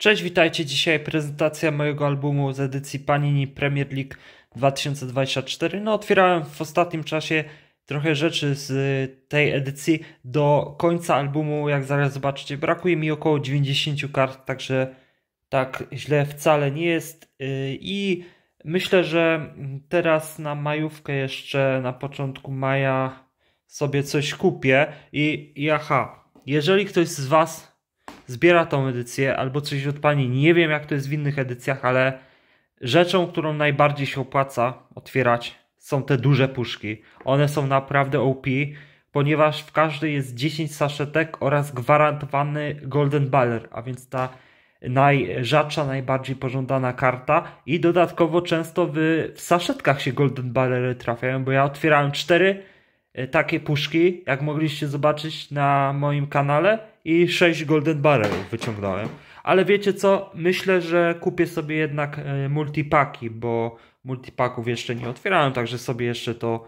Cześć, witajcie. Dzisiaj prezentacja mojego albumu z edycji Panini Premier League 2024. No, otwierałem w ostatnim czasie trochę rzeczy z tej edycji. Do końca albumu, jak zaraz zobaczycie, brakuje mi około 90 kart, także tak źle wcale nie jest. Y, I myślę, że teraz na majówkę jeszcze, na początku maja sobie coś kupię. I, aha, jeżeli ktoś z Was zbiera tą edycję albo coś od pani. Nie wiem, jak to jest w innych edycjach, ale rzeczą, którą najbardziej się opłaca otwierać, są te duże puszki. One są naprawdę OP, ponieważ w każdej jest 10 saszetek oraz gwarantowany Golden Baller, a więc ta najrzadsza, najbardziej pożądana karta i dodatkowo często w, w saszetkach się Golden balery trafiają, bo ja otwierałem 4 E, takie puszki, jak mogliście zobaczyć na moim kanale i 6 Golden Barrel wyciągnąłem. Ale wiecie co, myślę, że kupię sobie jednak e, multipaki, bo multipaków jeszcze nie otwierałem, także sobie jeszcze to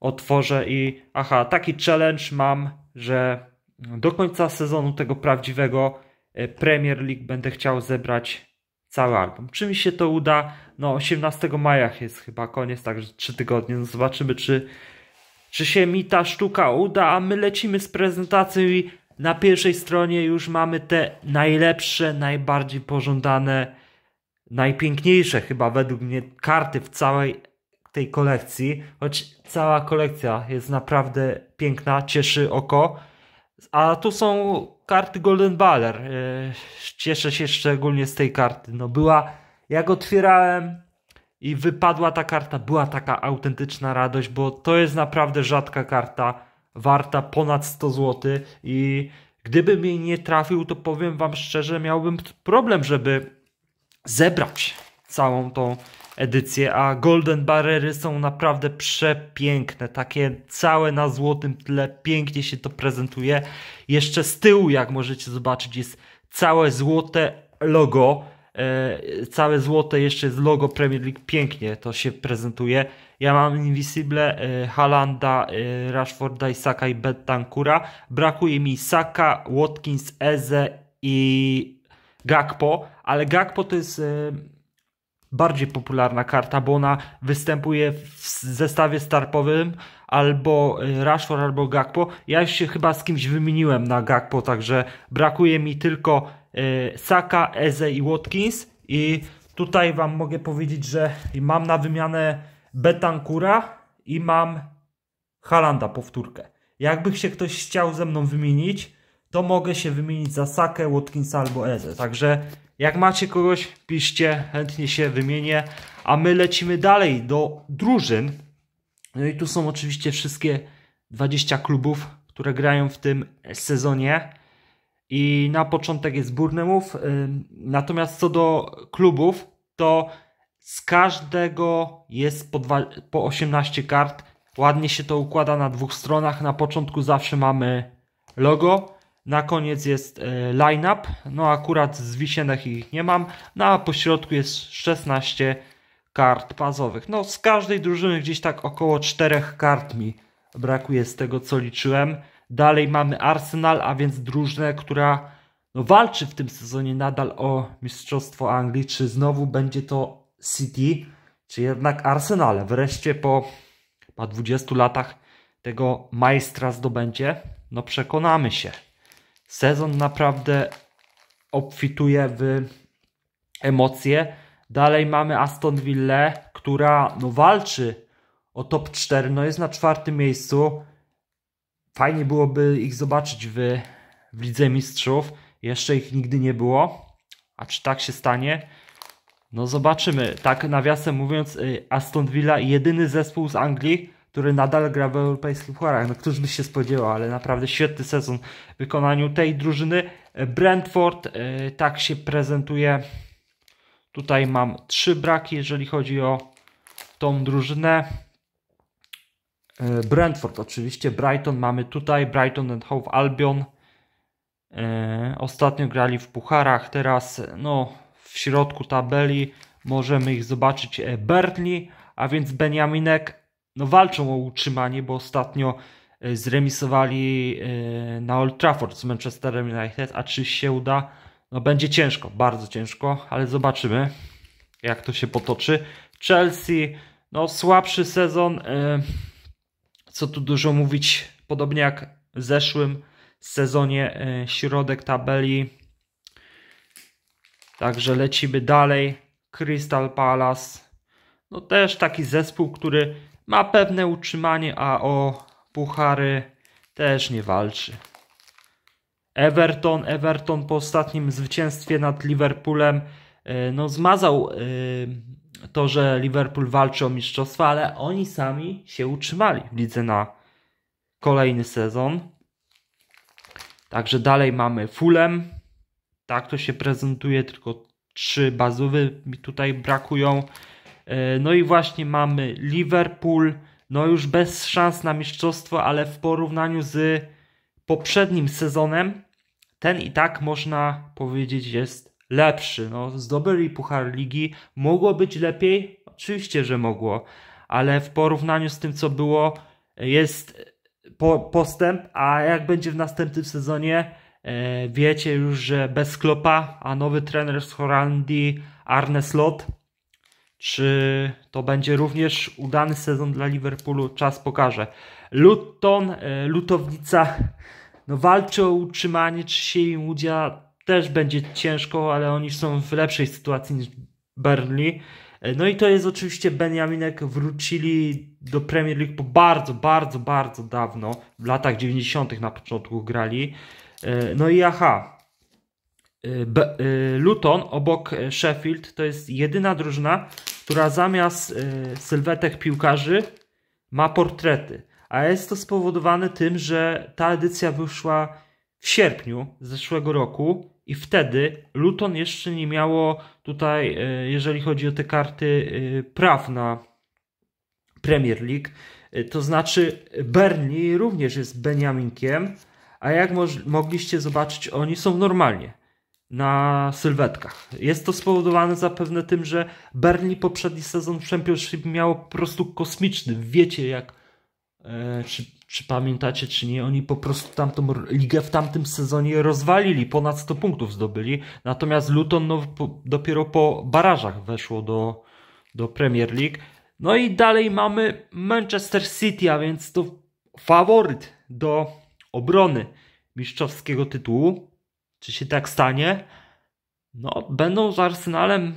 otworzę i aha, taki challenge mam, że do końca sezonu tego prawdziwego e, Premier League będę chciał zebrać cały album. Czy mi się to uda? No 18 maja jest chyba koniec, także 3 tygodnie. No zobaczymy, czy czy się mi ta sztuka uda, a my lecimy z prezentacją i na pierwszej stronie już mamy te najlepsze, najbardziej pożądane, najpiękniejsze chyba według mnie karty w całej tej kolekcji, choć cała kolekcja jest naprawdę piękna, cieszy oko. A tu są karty Golden Baller. E, cieszę się szczególnie z tej karty. No była, jak otwierałem i wypadła ta karta, była taka autentyczna radość, bo to jest naprawdę rzadka karta, warta ponad 100 zł i gdybym jej nie trafił, to powiem wam szczerze, miałbym problem, żeby zebrać całą tą edycję, a Golden Barrery są naprawdę przepiękne, takie całe na złotym tle, pięknie się to prezentuje. Jeszcze z tyłu, jak możecie zobaczyć, jest całe złote logo, E, całe złote jeszcze z logo Premier League, pięknie to się prezentuje. Ja mam Invisible, e, Halanda, e, Rashforda, Isaka i Bettancura. Brakuje mi Saka, Watkins, Eze i Gakpo, ale Gakpo to jest bardziej popularna karta, bo ona występuje w zestawie startowym albo Rashford, albo Gakpo. Ja już się chyba z kimś wymieniłem na Gakpo, także brakuje mi tylko Y, Saka, Eze i Watkins i tutaj Wam mogę powiedzieć, że mam na wymianę Betancura i mam Halanda powtórkę. Jakby się ktoś chciał ze mną wymienić, to mogę się wymienić za Sakę, Watkins albo Eze. Także jak macie kogoś, piszcie, chętnie się wymienię. A my lecimy dalej do drużyn. No i tu są oczywiście wszystkie 20 klubów, które grają w tym sezonie i na początek jest Burnemów. Y, natomiast co do klubów, to z każdego jest po, dwa, po 18 kart. Ładnie się to układa na dwóch stronach. Na początku zawsze mamy logo, na koniec jest y, line-up. No akurat z wisienek ich nie mam. No a po środku jest 16 kart bazowych. No z każdej drużyny gdzieś tak około 4 kart mi brakuje z tego co liczyłem. Dalej mamy Arsenal, a więc drużynę, która no, walczy w tym sezonie nadal o Mistrzostwo Anglii. Czy znowu będzie to City, czy jednak Arsenal? Wreszcie po, po 20 latach tego majstra zdobędzie? No przekonamy się. Sezon naprawdę obfituje w emocje. Dalej mamy Aston Villa, która no, walczy o top 4, no jest na czwartym miejscu. Fajnie byłoby ich zobaczyć w, w Lidze Mistrzów. Jeszcze ich nigdy nie było. A czy tak się stanie? No zobaczymy. Tak nawiasem mówiąc, y, Aston Villa jedyny zespół z Anglii, który nadal gra w europejskich pucharach. No któż by się spodziewał, ale naprawdę świetny sezon w wykonaniu tej drużyny. Y, Brentford y, tak się prezentuje. Tutaj mam trzy braki, jeżeli chodzi o tą drużynę. E, Brentford oczywiście, Brighton mamy tutaj, Brighton and Hove Albion. E, ostatnio grali w pucharach, teraz no, w środku tabeli możemy ich zobaczyć. E, Burnley, a więc Beniaminek, no walczą o utrzymanie, bo ostatnio zremisowali na Old Trafford z Manchesterem United, a czy się uda? No będzie ciężko, bardzo ciężko, ale zobaczymy jak to się potoczy. Chelsea, no słabszy sezon co tu dużo mówić, podobnie jak w zeszłym sezonie e, środek tabeli. Także lecimy dalej. Crystal Palace. No też taki zespół, który ma pewne utrzymanie, a o puchary też nie walczy. Everton, Everton po ostatnim zwycięstwie nad Liverpoolem e, no zmazał e, to, że Liverpool walczy o mistrzostwo, ale oni sami się utrzymali w lidze na kolejny sezon. Także dalej mamy Fulham. Tak to się prezentuje, tylko trzy bazowy mi tutaj brakują. E, no i właśnie mamy Liverpool. No już bez szans na mistrzostwo, ale w porównaniu z poprzednim sezonem ten i tak można powiedzieć jest lepszy. No, zdobyli Puchar Ligi. Mogło być lepiej? Oczywiście, że mogło, ale w porównaniu z tym, co było, jest e, po, postęp, a jak będzie w następnym sezonie, e, wiecie już, że bez Klopa, a nowy trener z Holandii Arne Slot, czy to będzie również udany sezon dla Liverpoolu? Czas pokaże. Luton, e, Lutownica, no walczy o utrzymanie, czy się im uda też będzie ciężko, ale oni są w lepszej sytuacji niż Burnley. No i to jest oczywiście Benjaminek wrócili do Premier League po bardzo, bardzo, bardzo dawno, w latach 90. na początku grali. E, no i aha, e, e, Luton obok Sheffield to jest jedyna drużyna, która zamiast sylwetek piłkarzy ma portrety. A jest to spowodowane tym, że ta edycja wyszła w sierpniu zeszłego roku i wtedy Luton jeszcze nie miało tutaj, e, jeżeli chodzi o te karty, e, praw na Premier League. E, to znaczy, Berni również jest Beniaminkiem, a jak mogliście zobaczyć, oni są normalnie na sylwetkach. Jest to spowodowane zapewne tym, że Berni poprzedni sezon w Championship miało po prostu kosmiczny. Wiecie, jak czy czy pamiętacie, czy nie, oni po prostu tamtą ligę w tamtym sezonie rozwalili, ponad 100 punktów zdobyli. Natomiast Luton no, po, dopiero po barażach weszło do, do Premier League. No i dalej mamy Manchester City, a więc to faworyt do obrony mistrzowskiego tytułu. Czy się tak stanie? No, będą z Arsenalem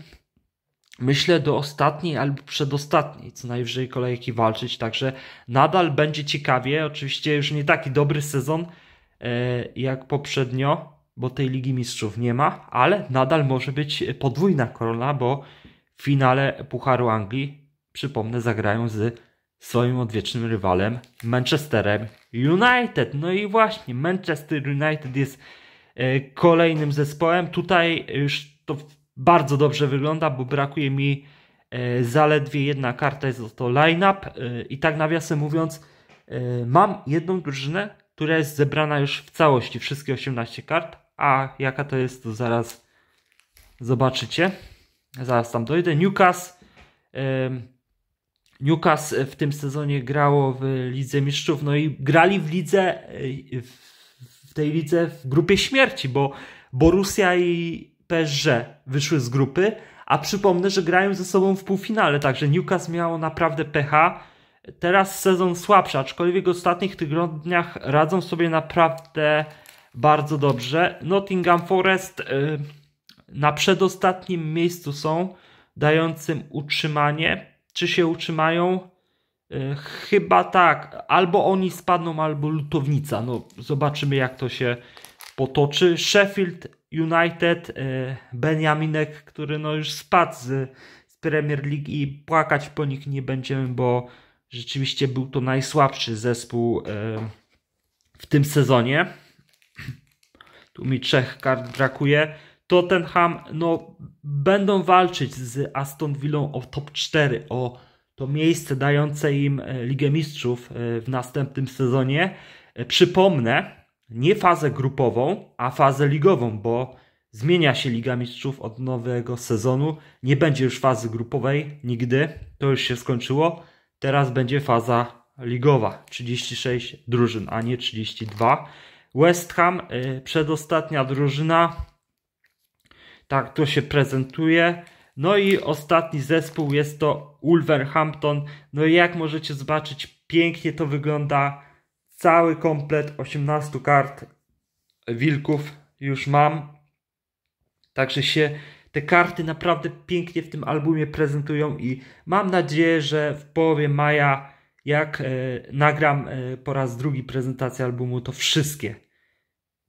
myślę, do ostatniej albo przedostatniej, co najwyżej kolejki walczyć. Także nadal będzie ciekawie. Oczywiście już nie taki dobry sezon e, jak poprzednio, bo tej Ligi Mistrzów nie ma, ale nadal może być podwójna korona, bo w finale Pucharu Anglii, przypomnę, zagrają z swoim odwiecznym rywalem Manchesterem United. No i właśnie, Manchester United jest e, kolejnym zespołem. Tutaj już to bardzo dobrze wygląda, bo brakuje mi e, zaledwie jedna karta, jest to line-up e, i tak nawiasem mówiąc e, mam jedną drużynę, która jest zebrana już w całości, wszystkie 18 kart, a jaka to jest to zaraz zobaczycie. Zaraz tam dojdę. Newcastle Newcastle w tym sezonie grało w Lidze Mistrzów, no i grali w lidze, w tej lidze w grupie śmierci, bo Borussia i PSG wyszły z grupy, a przypomnę, że grają ze sobą w półfinale, także Newcastle miało naprawdę pecha. Teraz sezon słabszy, aczkolwiek w ostatnich tygodniach radzą sobie naprawdę bardzo dobrze. Nottingham Forest y, na przedostatnim miejscu są, dającym utrzymanie. Czy się utrzymają? Y, chyba tak. Albo oni spadną, albo lutownica. No, zobaczymy, jak to się potoczy. Sheffield United, e, Benjaminek, który no już spadł z, z Premier League i płakać po nich nie będziemy, bo rzeczywiście był to najsłabszy zespół e, w tym sezonie. Tu mi trzech kart brakuje. Tottenham no, będą walczyć z Aston Villą o top 4, o to miejsce dające im e, Ligę Mistrzów w następnym sezonie. Przypomnę, nie fazę grupową, a fazę ligową, bo zmienia się Liga Mistrzów od nowego sezonu. Nie będzie już fazy grupowej nigdy, to już się skończyło. Teraz będzie faza ligowa, 36 drużyn, a nie 32. West Ham, y, przedostatnia drużyna, tak to się prezentuje. No i ostatni zespół jest to Wolverhampton. No i jak możecie zobaczyć, pięknie to wygląda cały komplet 18 kart wilków już mam. Także się te karty naprawdę pięknie w tym albumie prezentują i mam nadzieję, że w połowie maja, jak e, nagram e, po raz drugi prezentację albumu, to wszystkie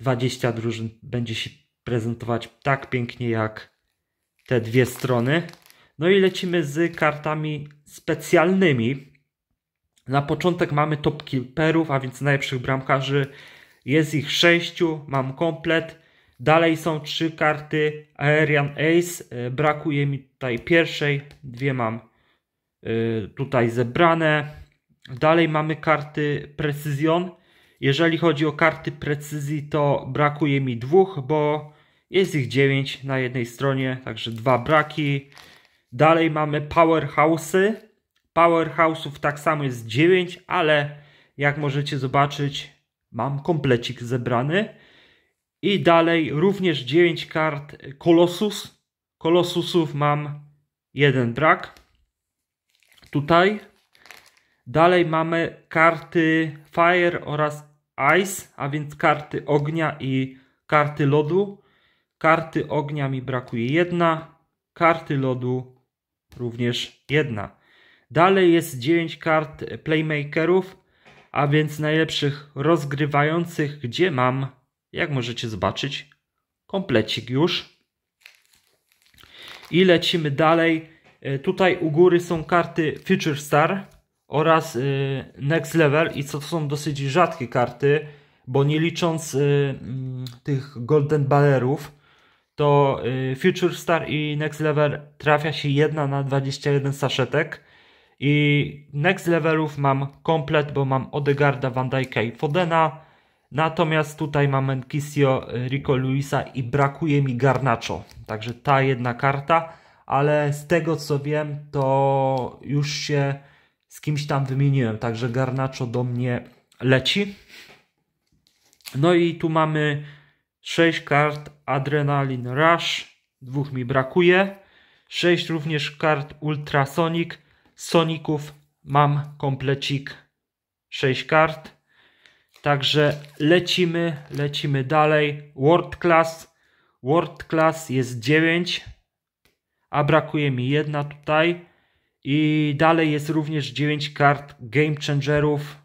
20 drużyn będzie się prezentować tak pięknie jak te dwie strony. No i lecimy z kartami specjalnymi. Na początek mamy top keeperów, a więc najlepszych bramkarzy. Jest ich sześciu, mam komplet. Dalej są trzy karty Aerian Ace. E, brakuje mi tutaj pierwszej, dwie mam e, tutaj zebrane. Dalej mamy karty Precision. Jeżeli chodzi o karty precyzji, to brakuje mi dwóch, bo jest ich dziewięć na jednej stronie, także dwa braki. Dalej mamy powerhouse'y. Powerhouse'ów tak samo jest 9, ale jak możecie zobaczyć, mam komplecik zebrany. I dalej również 9 kart Kolosus. Kolosusów mam jeden brak. Tutaj. Dalej mamy karty Fire oraz Ice, a więc karty ognia i karty lodu. Karty ognia mi brakuje jedna, karty lodu również jedna. Dalej jest 9 kart playmakerów, a więc najlepszych rozgrywających, gdzie mam, jak możecie zobaczyć, komplecik już. I lecimy dalej. E, tutaj u góry są karty Future Star oraz e, Next Level i co to są dosyć rzadkie karty, bo nie licząc e, mm, tych Golden Ballerów, to Future Star i Next Level trafia się jedna na 21 saszetek i next levelów mam komplet, bo mam Odegarda, Van Dijk'a i Fodena. Natomiast tutaj mam Enkisio, Rico Luisa i brakuje mi Garnacho. Także ta jedna karta, ale z tego co wiem, to już się z kimś tam wymieniłem. Także Garnacho do mnie leci. No i tu mamy 6 kart Adrenalin Rush. Dwóch mi brakuje. 6 również kart Ultrasonic Soników mam komplecik 6 kart. Także lecimy, lecimy dalej. World Class. World Class jest 9, a brakuje mi jedna tutaj. I dalej jest również 9 kart Game Changerów.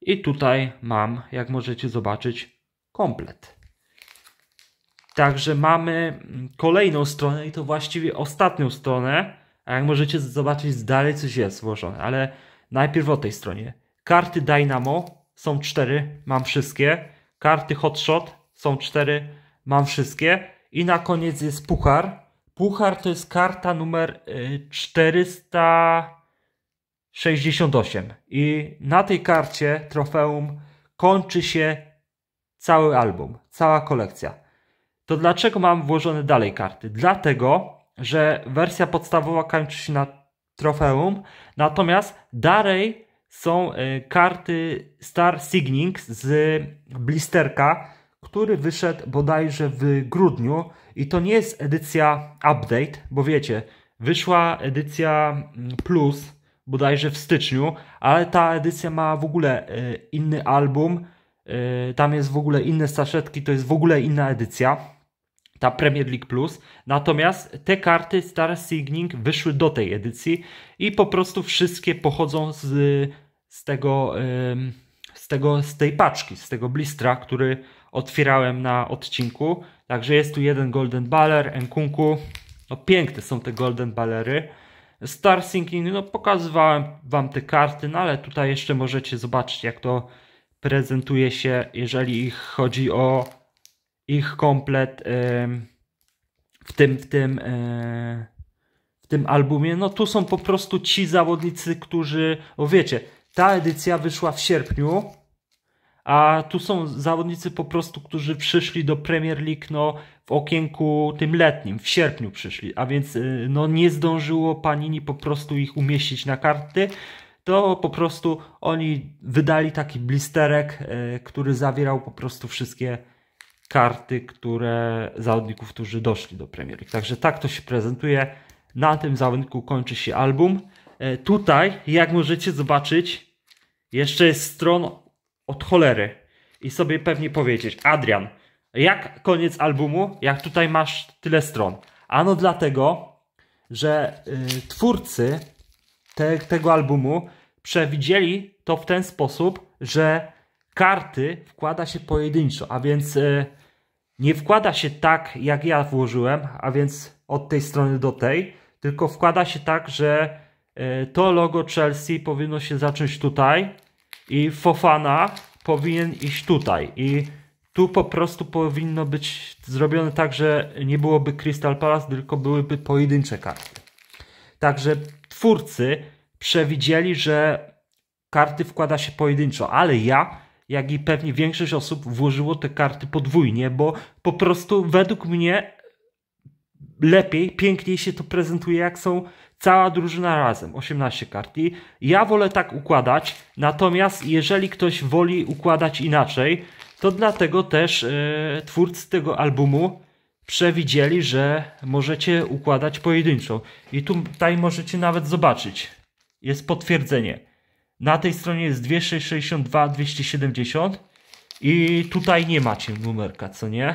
I tutaj mam, jak możecie zobaczyć, komplet. Także mamy kolejną stronę i to właściwie ostatnią stronę. A jak możecie zobaczyć, dalej coś jest włożone, ale najpierw o tej stronie. Karty Dynamo są cztery, mam wszystkie. Karty Hotshot są cztery, mam wszystkie. I na koniec jest puchar. Puchar to jest karta numer 468. Y, I na tej karcie trofeum kończy się cały album, cała kolekcja. To dlaczego mam włożone dalej karty? Dlatego, że wersja podstawowa kończy się na trofeum, natomiast dalej są y, karty Star Signing z blisterka, który wyszedł bodajże w grudniu i to nie jest edycja update, bo wiecie, wyszła edycja mm, plus bodajże w styczniu, ale ta edycja ma w ogóle y, inny album, y, tam jest w ogóle inne saszetki, to jest w ogóle inna edycja ta Premier League Plus. Natomiast te karty Star Signing wyszły do tej edycji i po prostu wszystkie pochodzą z, z tego. z, tego, z tej paczki, z tego blistra, który otwierałem na odcinku. Także jest tu jeden Golden Baller, Enkunku. No piękne są te Golden Ballery. Star Sinking, no pokazywałem Wam te karty, no ale tutaj jeszcze możecie zobaczyć, jak to prezentuje się, jeżeli chodzi o ich komplet w tym, w tym, e, w tym albumie, no tu są po prostu ci zawodnicy, którzy, o wiecie, ta edycja wyszła w sierpniu, a tu są zawodnicy po prostu, którzy przyszli do Premier League no, w okienku tym letnim, w sierpniu przyszli, a więc e, no, nie zdążyło Panini po prostu ich umieścić na karty. To po prostu oni wydali taki blisterek, e, który zawierał po prostu wszystkie karty, które zawodników, którzy doszli do Premier League. Także tak to się prezentuje. Na tym zawodniku kończy się album. E, tutaj, jak możecie zobaczyć, jeszcze jest stron od cholery. I sobie pewnie powiedzieć, Adrian, jak koniec albumu, jak tutaj masz tyle stron? Ano dlatego, że y, twórcy te, tego albumu przewidzieli to w ten sposób, że karty wkłada się pojedynczo, a więc y, nie wkłada się tak, jak ja włożyłem, a więc od tej strony do tej, tylko wkłada się tak, że e, to logo Chelsea powinno się zacząć tutaj i Fofana powinien iść tutaj. I tu po prostu powinno być zrobione tak, że nie byłoby Crystal Palace, tylko byłyby pojedyncze karty. Także twórcy przewidzieli, że karty wkłada się pojedynczo, ale ja jak i pewnie większość osób włożyło te karty podwójnie, bo po prostu według mnie lepiej, piękniej się to prezentuje, jak są cała drużyna razem, 18 kart. I ja wolę tak układać, natomiast jeżeli ktoś woli układać inaczej, to dlatego też yy, twórcy tego albumu przewidzieli, że możecie układać pojedynczo. I tutaj możecie nawet zobaczyć, jest potwierdzenie. Na tej stronie jest 262 270 i tutaj nie macie numerka, co nie?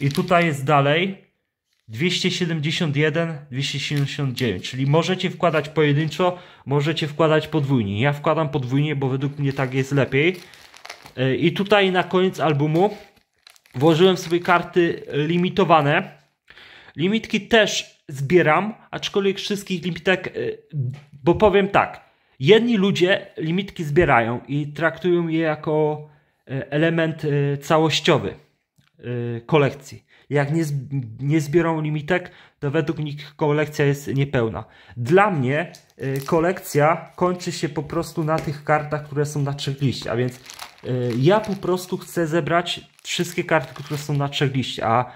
I tutaj jest dalej 271, 279, czyli możecie wkładać pojedynczo, możecie wkładać podwójnie. Ja wkładam podwójnie, bo według mnie tak jest lepiej. E, I tutaj na koniec albumu włożyłem sobie karty limitowane. Limitki też zbieram, aczkolwiek wszystkich limitek, e, bo powiem tak, jedni ludzie limitki zbierają i traktują je jako e, element e, całościowy e, kolekcji. Jak nie, nie zbierą limitek, to według nich kolekcja jest niepełna. Dla mnie kolekcja kończy się po prostu na tych kartach, które są na checkliście, a więc ja po prostu chcę zebrać wszystkie karty, które są na checkliście, a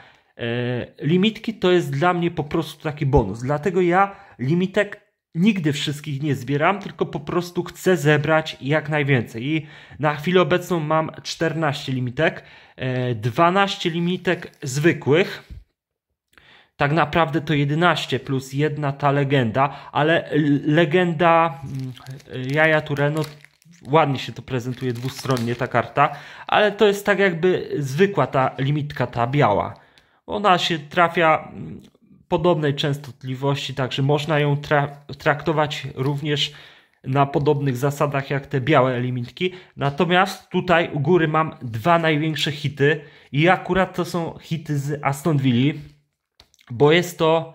limitki to jest dla mnie po prostu taki bonus. Dlatego ja limitek nigdy wszystkich nie zbieram, tylko po prostu chcę zebrać jak najwięcej. I na chwilę obecną mam 14 limitek, 12 e, limitek zwykłych. Tak naprawdę to 11 plus jedna ta legenda, ale legenda mm, e, Jaja Tureno ładnie się to prezentuje dwustronnie ta karta, ale to jest tak jakby zwykła ta limitka, ta biała. Ona się trafia mm, podobnej częstotliwości, także można ją tra traktować również na podobnych zasadach jak te białe limitki. Natomiast tutaj u góry mam dwa największe hity i akurat to są hity z Aston Villa, bo jest to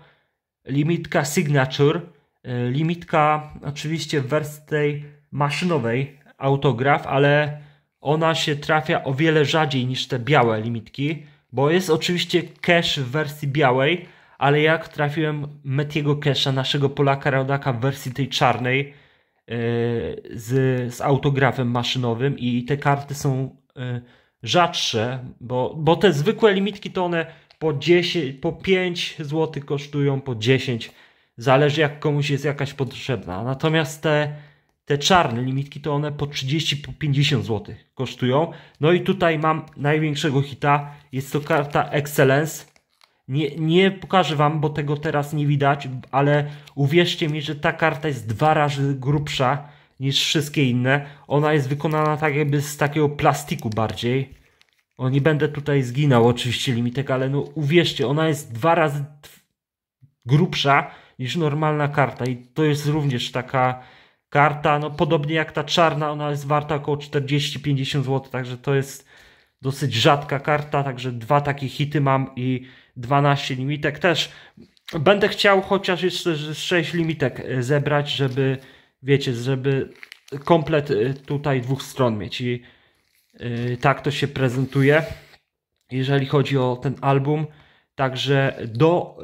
limitka Signature, e, limitka oczywiście w wersji tej maszynowej autograf, ale ona się trafia o wiele rzadziej niż te białe limitki, bo jest oczywiście cash w wersji białej, ale jak trafiłem Metiego Kesha, naszego Polaka rodaka w wersji tej czarnej e, z, z autografem maszynowym i te karty są e, rzadsze, bo, bo te zwykłe limitki to one po, 10, po 5 zł kosztują, po 10 zależy jak komuś jest jakaś potrzebna. Natomiast te, te czarne limitki to one po 30, po 50 zł kosztują. No i tutaj mam największego hita, jest to karta Excellence nie, nie pokażę wam, bo tego teraz nie widać, ale uwierzcie mi, że ta karta jest dwa razy grubsza niż wszystkie inne. Ona jest wykonana tak jakby z takiego plastiku bardziej. O, nie będę tutaj zginął oczywiście limitek, ale no uwierzcie, ona jest dwa razy grubsza niż normalna karta i to jest również taka karta, no podobnie jak ta czarna, ona jest warta około 40-50 zł, także to jest dosyć rzadka karta, także dwa takie hity mam i 12 limitek. Też będę chciał chociaż jeszcze 6 limitek e, zebrać, żeby wiecie, żeby komplet e, tutaj dwóch stron mieć i e, tak to się prezentuje, jeżeli chodzi o ten album. Także do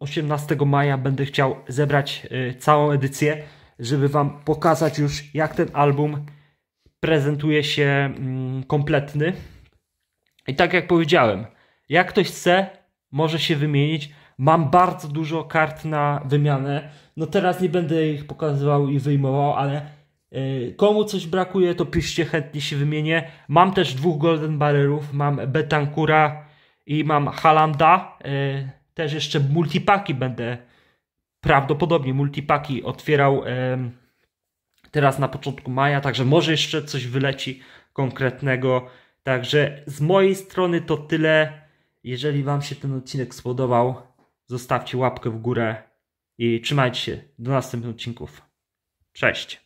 18 maja będę chciał zebrać całą edycję, żeby Wam pokazać już, jak ten album prezentuje się mm, kompletny. I tak jak powiedziałem, jak ktoś chce, może się wymienić. Mam bardzo dużo kart na wymianę. No teraz nie będę ich pokazywał i wyjmował, ale y, komu coś brakuje, to piszcie, chętnie się wymienię. Mam też dwóch Golden Barrelów, mam Betancura i mam Halanda. Y, też jeszcze multipaki będę prawdopodobnie multipaki otwierał y, teraz na początku maja, także może jeszcze coś wyleci konkretnego. Także z mojej strony to tyle. Jeżeli Wam się ten odcinek spodobał, zostawcie łapkę w górę i trzymajcie się. Do następnych odcinków. Cześć!